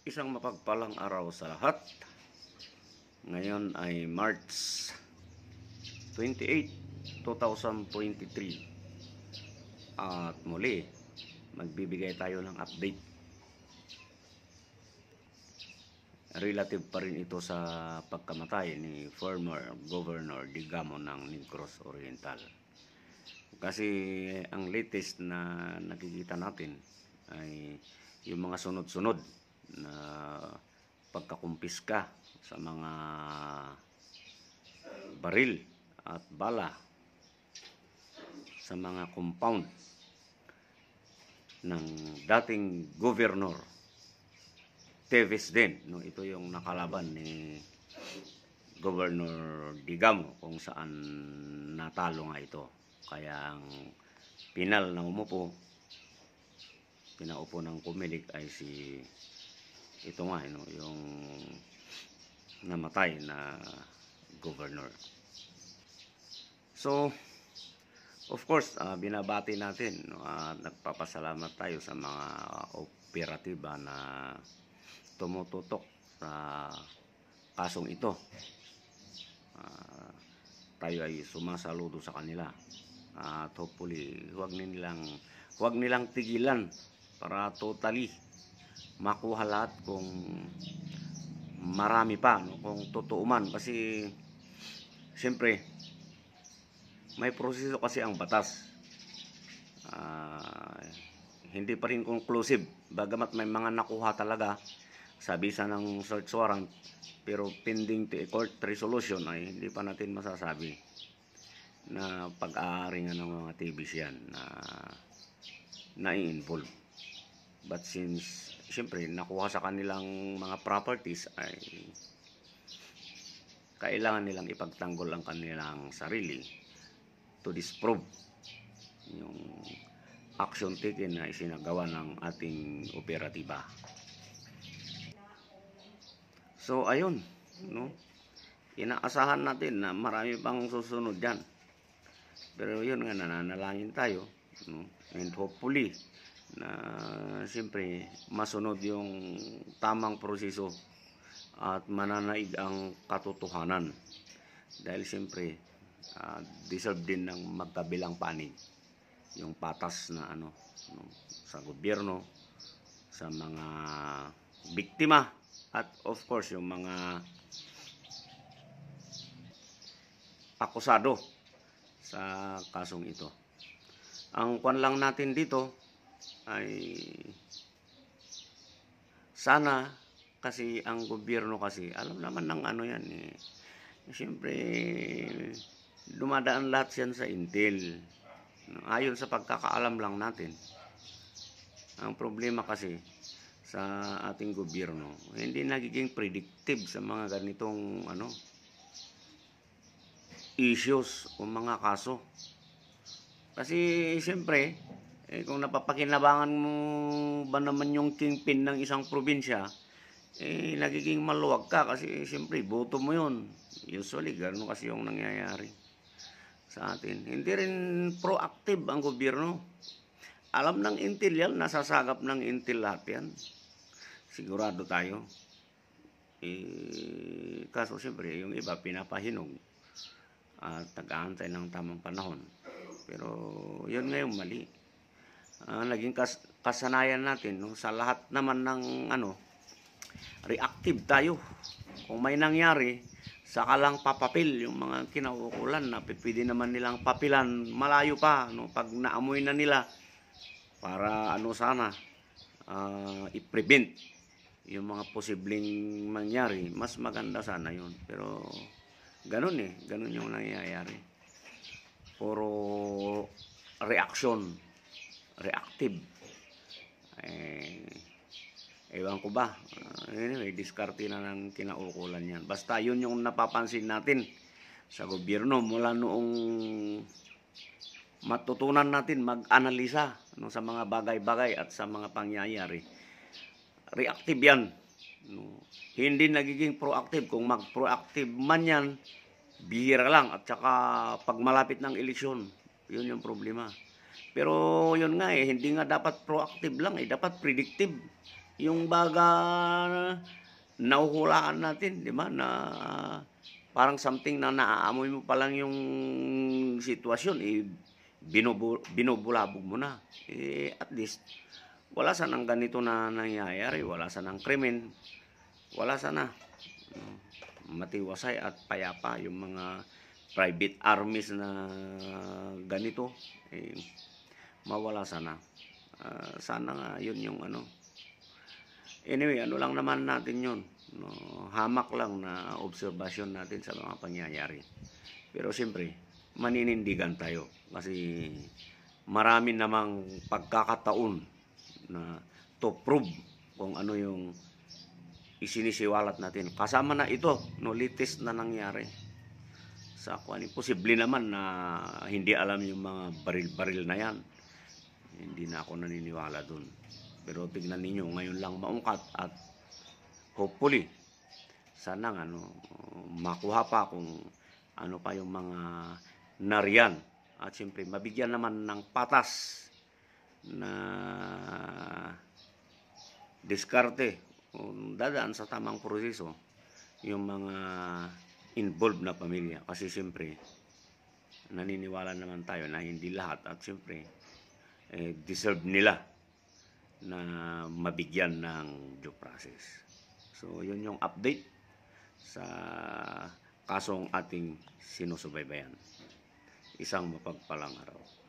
Isang mapagpalang araw sa lahat. Ngayon ay March 28, 2023. At muli, magbibigay tayo ng update. Relative pa rin ito sa pagkamatay ni former Governor Digamo ng Negros Oriental. Kasi ang latest na nakikita natin ay yung mga sunod-sunod na pagkakumpiska sa mga baril at bala sa mga compound ng dating governor Tevis din no ito yung nakalaban ni Governor Digamo kung saan natalo nga ito kaya ang pinal na umupo pinaupo ng kumilig ay si ito nga eh, no, yung namatay na governor so of course uh, binabati natin no, uh, nagpapasalamat tayo sa mga operatiba na tumututok sa kasong ito uh, tayo ay sumasaludo sa kanila at hopefully huwag nilang huwag nilang tigilan para totally makuha lahat kung marami pa no? kung totoo man kasi siyempre may proseso kasi ang batas uh, hindi pa rin conclusive bagamat may mga nakuha talaga sa sabisa ng search warrant pero pending to a court resolution ay hindi pa natin masasabi na pag-aari ng mga TV yan na na-involve but since siyempre nakuha sa kanilang mga properties ay kailangan nilang ipagtanggol ang kanilang sarili to disprove yung action taken na isinagawa ng ating operatiba. So ayun, no? Inaasahan natin na marami pang susunod diyan. Pero yun nga nananalangin tayo, no? And hopefully na siyempre masunod yung tamang proseso at mananaig ang katotohanan dahil siyempre uh, deserve din ng magkabilang panig yung patas na ano sa gobyerno sa mga biktima at of course yung mga akusado sa kasong ito. Ang kwan lang natin dito ay sana kasi ang gobyerno kasi alam naman ng ano yan eh, eh siyempre dumadaan lahat yan sa intel ayon sa pagkakaalam lang natin ang problema kasi sa ating gobyerno hindi nagiging predictive sa mga ganitong ano issues o mga kaso kasi siyempre eh, kung napapakinabangan mo ba naman yung kingpin ng isang probinsya, eh, nagiging maluwag ka kasi eh, siyempre, boto mo yun. Usually, gano'n kasi yung nangyayari sa atin. Hindi rin proactive ang gobyerno. Alam ng intel yan, nasasagap ng intel lahat yan. Sigurado tayo. Eh, kaso siyempre, yung iba pinapahinog at nag-aantay ng tamang panahon. Pero yun ngayon mali uh, naging kas kasanayan natin no? sa lahat naman ng ano reactive tayo kung may nangyari saka lang papapil yung mga kinaukulan na pwede naman nilang papilan malayo pa no? pag naamoy na nila para ano sana uh, i-prevent yung mga posibleng mangyari mas maganda sana yun pero ganun eh ganun yung nangyayari puro reaction reactive. Eh, ewan ko ba. anyway, diskarte na ng kinaukulan yan. Basta yun yung napapansin natin sa gobyerno mula noong matutunan natin mag-analisa no, sa mga bagay-bagay at sa mga pangyayari. Reactive yan. No. Hindi nagiging proactive. Kung mag-proactive man yan, bihira lang at saka pagmalapit ng eleksyon, yun yung problema. Pero yun nga eh, hindi nga dapat proactive lang eh, dapat predictive. Yung baga nauhulaan natin, di ba, na parang something na naaamoy mo pa lang yung sitwasyon, eh, binubu binubulabog mo na. Eh, at least, wala sana ang ganito na nangyayari, wala sana ang krimen, wala sana hmm, matiwasay at payapa yung mga private armies na ganito. Eh, mawala sana. Uh, sana nga yun yung ano. Anyway, ano lang naman natin yun. No, hamak lang na observation natin sa mga pangyayari. Pero siyempre, maninindigan tayo kasi marami namang pagkakataon na to prove kung ano yung isinisiwalat natin. Kasama na ito, no, litis na nangyari sa kuan posible naman na hindi alam yung mga baril-baril na yan hindi na ako naniniwala dun. Pero tignan ninyo, ngayon lang maungkat at hopefully, sana nga, ano, makuha pa kung ano pa yung mga nariyan. At siyempre, mabigyan naman ng patas na diskarte o dadaan sa tamang proseso yung mga involved na pamilya. Kasi siyempre, naniniwala naman tayo na hindi lahat at siyempre, eh, deserve nila na mabigyan ng due process. So, yun yung update sa kasong ating sinusubaybayan. Isang mapagpalang araw.